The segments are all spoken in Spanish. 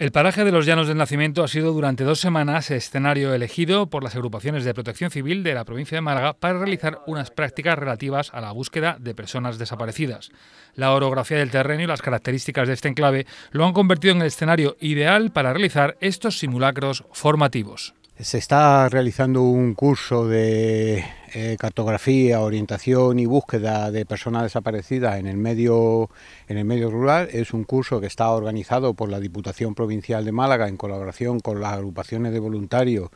El paraje de los Llanos del Nacimiento ha sido durante dos semanas escenario elegido por las agrupaciones de protección civil de la provincia de Málaga para realizar unas prácticas relativas a la búsqueda de personas desaparecidas. La orografía del terreno y las características de este enclave lo han convertido en el escenario ideal para realizar estos simulacros formativos. Se está realizando un curso de eh, cartografía, orientación y búsqueda de personas desaparecidas en el, medio, en el medio rural. Es un curso que está organizado por la Diputación Provincial de Málaga en colaboración con las agrupaciones de voluntarios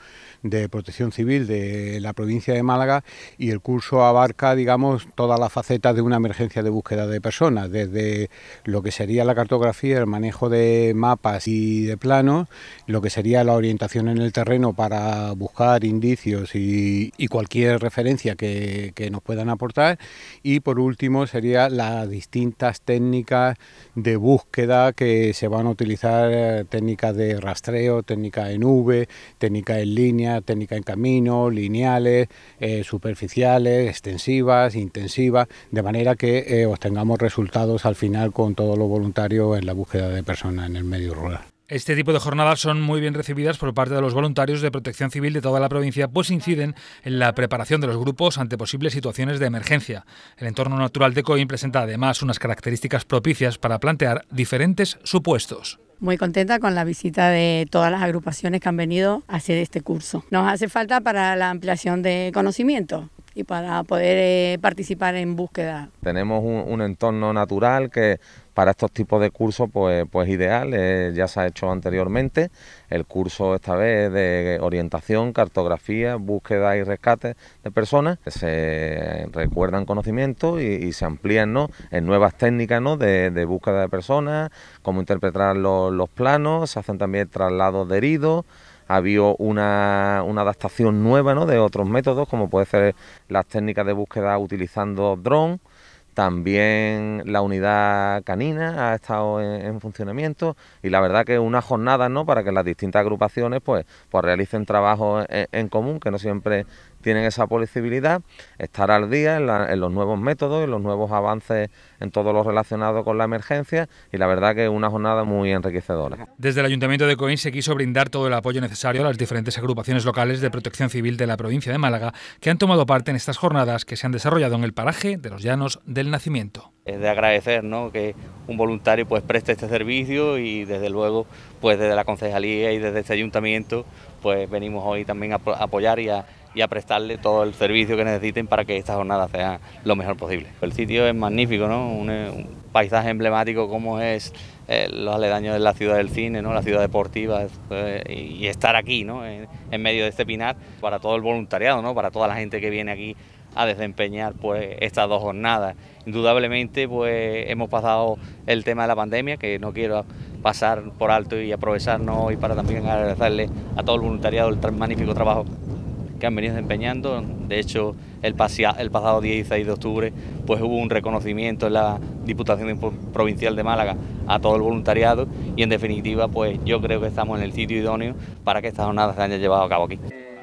de protección civil de la provincia de Málaga y el curso abarca, digamos, todas las facetas de una emergencia de búsqueda de personas, desde lo que sería la cartografía, el manejo de mapas y de planos, lo que sería la orientación en el terreno para buscar indicios y cualquier referencia que, nos puedan aportar. Y por último sería las distintas técnicas de búsqueda que se van a utilizar, eh, técnicas de rastreo, técnica en V, técnica en línea, técnica en camino, lineales, eh, superficiales, extensivas, intensivas, de manera que eh, obtengamos resultados al final con todos los voluntarios en la búsqueda de personas en el medio rural. Este tipo de jornadas son muy bien recibidas por parte de los voluntarios de protección civil de toda la provincia, pues inciden en la preparación de los grupos ante posibles situaciones de emergencia. El entorno natural de Coín presenta además unas características propicias para plantear diferentes supuestos. Muy contenta con la visita de todas las agrupaciones que han venido a hacer este curso. Nos hace falta para la ampliación de conocimiento y para poder eh, participar en búsqueda. Tenemos un entorno natural que para estos tipos de cursos pues, pues ideal, ya se ha hecho anteriormente, el curso esta vez de orientación, cartografía, búsqueda y rescate de personas, se recuerdan conocimientos y, se amplían ¿no? en nuevas técnicas de, búsqueda de personas, cómo interpretar los, planos, se hacen también traslados de heridos, había una, una, adaptación nueva de otros métodos, como puede ser las técnicas de búsqueda utilizando drones, también la unidad canina ha estado en, funcionamiento y la verdad que una jornada ¿no? para que las distintas agrupaciones pues, pues realicen trabajo en común, que no siempre tienen esa posibilidad... estar al día en, los nuevos métodos, en los nuevos avances en todo lo relacionado con la emergencia y la verdad que es una jornada muy enriquecedora. Desde el Ayuntamiento de Coín se quiso brindar todo el apoyo necesario a las diferentes agrupaciones locales de protección civil de la provincia de Málaga que han tomado parte en estas jornadas que se han desarrollado en el paraje de los Llanos del Nacimiento. Es de agradecer ¿no? que un voluntario pues preste este servicio y desde luego pues desde la concejalía y desde este ayuntamiento pues venimos hoy también a apoyar y a y a prestarle todo el servicio que necesiten para que esta jornada sea lo mejor posible. El sitio es magnífico, ¿no? un, eh, paisaje emblemático como es eh, los aledaños de la ciudad del cine, ¿no? la ciudad deportiva, eh, y estar aquí, ¿no? En, medio de este pinar, para todo el voluntariado, ¿no? para toda la gente que viene aquí a desempeñar pues estas dos jornadas. Indudablemente pues hemos pasado el tema de la pandemia, que no quiero pasar por alto y aprovecharnos ...y para también agradecerle a todo el voluntariado el magnífico trabajo han venido desempeñando. De hecho, el, el pasado 16 de octubre pues hubo un reconocimiento en la Diputación Provincial de Málaga a todo el voluntariado y en definitiva pues yo creo que estamos en el sitio idóneo para que estas jornadas se hayan llevado a cabo aquí. Eh,